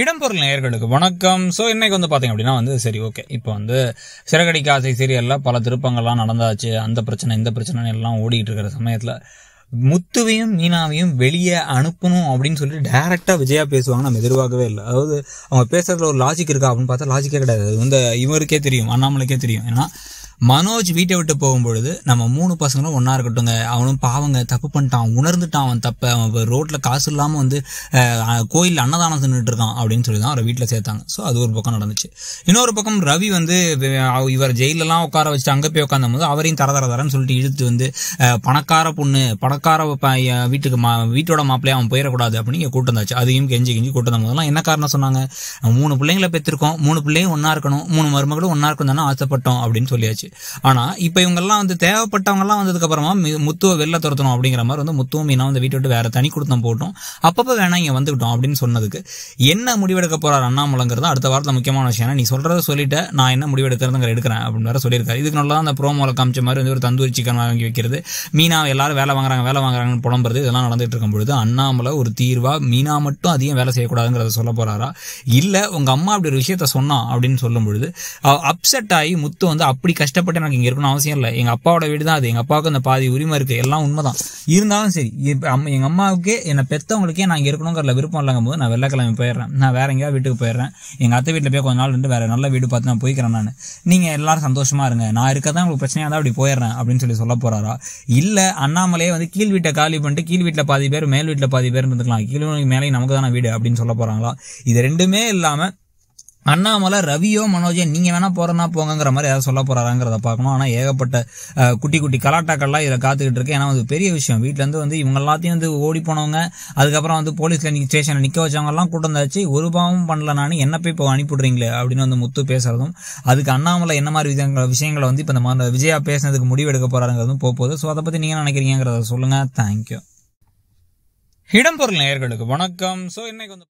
இடம்பொருள் நேயர்களுக்கு வணக்கம் ஸோ இன்னைக்கு வந்து பார்த்தீங்க அப்படின்னா வந்து சரி ஓகே இப்போ வந்து சிறகடிக்க ஆசை சீரியலில் பல திருப்பங்கள்லாம் நடந்தாச்சு அந்த பிரச்சனை இந்த பிரச்சனை எல்லாம் ஓடிக்கிட்டு இருக்கிற சமயத்தில் முத்துவையும் மீனாவையும் வெளியே அனுப்பணும் அப்படின்னு சொல்லிட்டு டேரெக்டாக விஜயா பேசுவாங்க நம்ம எதிர்பார்க்கவே இல்லை அதாவது அவங்க பேசுறதுல ஒரு லாஜிக் இருக்கா அப்படின்னு பார்த்தா லாஜிக்கே கிடையாது வந்து இவருக்கே தெரியும் அண்ணாமலைக்கே தெரியும் ஏன்னா மனோஜ் வீட்டை விட்டு போகும்பொழுது நம்ம மூணு பசங்களும் ஒன்றா இருக்கட்டும்ங்க அவனும் பாவங்க தப்பு பண்ணிட்டான் உணர்ந்துட்டான் அவன் தப்பை அவன் ரோட்டில் காசு இல்லாமல் வந்து கோயில் அன்னதானம் தின்னுட்டு இருக்கான் அப்படின்னு சொல்லி தான் அவரை வீட்டில் சேர்த்தாங்க ஸோ அது ஒரு பக்கம் நடந்துச்சு இன்னொரு பக்கம் ரவி வந்து இவர் ஜெயிலெலாம் உட்கார வச்சு அங்கே போய் உட்காந்தும் போது அவரையும் தர தரதரன்னு சொல்லிட்டு இழுத்து வந்து பணக்கார பொண்ணு பணக்கார வீட்டுக்கு மா வீட்டோட மாப்பிள்ளையே அவன் போயிடக்கூடாது அப்படின்னு கூட்டம் தாச்சு அதையும் கெஞ்சி கெஞ்சி கூட்டம் போதெல்லாம் என்ன காரணம் சொன்னாங்க மூணு பிள்ளைங்களை பெற்றிருக்கோம் மூணு பிள்ளையும் ஒன்றா இருக்கணும் மூணு மருமகளும் ஒன்றா இருக்கணும் தானே ஆசைப்பட்டோம் அப்படின்னு சொல்லியாச்சு இருந்துச்சு ஆனால் இப்போ இவங்கெல்லாம் வந்து வந்ததுக்கு அப்புறமா முத்துவை வெளில துரத்தணும் அப்படிங்கிற மாதிரி வந்து முத்துவ மீனா வந்து வீட்டு விட்டு வேற தனி கொடுத்தம் போட்டோம் அப்பப்போ வேணா இங்கே வந்துக்கிட்டோம் அப்படின்னு சொன்னதுக்கு என்ன முடிவெடுக்க போறார் அண்ணாமலைங்கிறது அடுத்த வாரத்தில் முக்கியமான விஷயம் நீ சொல்றத சொல்லிட்டு நான் என்ன முடிவெடுக்கிறதுங்கிற எடுக்கிறேன் அப்படின்னு வேற சொல்லியிருக்காரு இதுக்கு நல்லா அந்த ப்ரோமோல காமிச்ச மாதிரி வந்து ஒரு தந்தூரி சிக்கன் வாங்கி வைக்கிறது மீனா எல்லாரும் வேலை வாங்குறாங்க வேலை வாங்குறாங்கன்னு புலம்புறது இதெல்லாம் நடந்துட்டு இருக்கும் பொழுது அண்ணாமலை ஒரு தீர்வா மீனா மட்டும் அதிகம் வேலை செய்யக்கூடாதுங்கிறத சொல்ல போறாரா இல்லை உங்க அம்மா அப்படி ஒரு விஷயத்த சொன்னா அப்படின்னு சொல்லும் பொழுது அப்செட் ஆகி முத்து வந்து அப்படி கஷ்டம் கஷ்டப்பட்டு எனக்கு இங்கே இருக்கணும் அவசியம் இல்லை எங்கள் அப்பாவோட வீடு தான் அது எங்கள் அப்பாவுக்கு அந்த பாதி உரிமை இருக்குது எல்லாம் உண்மை தான் இருந்தாலும் சரி இப்போ அம்மா எங்கள் அம்மாவுக்கே என்னை பெற்றவங்களுக்கே நான் இங்கே இருக்கணுங்கிற விருப்பம் இல்லைங்கும் போது நான் வெள்ளக்கிழமை போயிடுறேன் நான் வேற எங்கேயா வீட்டுக்கு போயிடுறேன் எங்கள் அத்தை வீட்டில் போய் கொஞ்ச நாள் ரெண்டு வேறு நல்ல வீடு பார்த்து நான் போய்க்கிறேன் நான் நீங்கள் எல்லோரும் சந்தோஷமாக இருங்க நான் இருக்க தான் உங்களுக்கு பிரச்சனையாக தான் அப்படி போயிடுறேன் அப்படின்னு சொல்லி சொல்ல போகிறாரா இல்லை அண்ணாமலையே வந்து கீழ் வீட்டை காலி பண்ணிட்டு கீழ் வீட்டில் பாதி பேர் மேல் வீட்டில் பாதி பேர் இருந்துக்கலாம் கீழ் மேலே நமக்கு தானே வீடு அப்படின்னு சொல்ல போகிறாங்களா இது ரெண்டுமே இல்லாமல் அண்ணாமலை ரவியோ மனோஜன் நீங்கள் வேணால் போகிறனா போங்கிற மாதிரி ஏதாவது சொல்ல போகிறாங்கிறத பார்க்கணும் ஆனால் ஏகப்பட்ட குட்டி குட்டி கலாட்டாக்கள்லாம் இதில் காத்துக்கிட்டு இருக்கு ஏன்னா வந்து பெரிய விஷயம் வீட்டிலேருந்து வந்து இவங்க எல்லாத்தையும் வந்து ஓடி போனவங்க அதுக்கப்புறம் வந்து போலீஸில் நிற்க ஸ்டேஷனில் நிற்க வச்சவங்கலாம் கூட்டம் தாச்சு ஒரு பாவம் பண்ணல நான் என்ன போய் இப்போ அனுப்பிடுறீங்களே அப்படின்னு வந்து முத்து பேசுகிறதும் அதுக்கு அண்ணாமலை என்ன மாதிரி விதங்கள் விஷயங்களை வந்து இப்போ இந்த விஜயா பேசினதுக்கு முடிவு எடுக்க போகிறாங்கிறதும் போகுது ஸோ அதை பற்றி நீங்கள் நினைக்கிறீங்கிறத சொல்லுங்கள் தேங்க்யூ இடம்பொருள் நேயர்களுக்கு வணக்கம் ஸோ இன்னைக்கு வந்து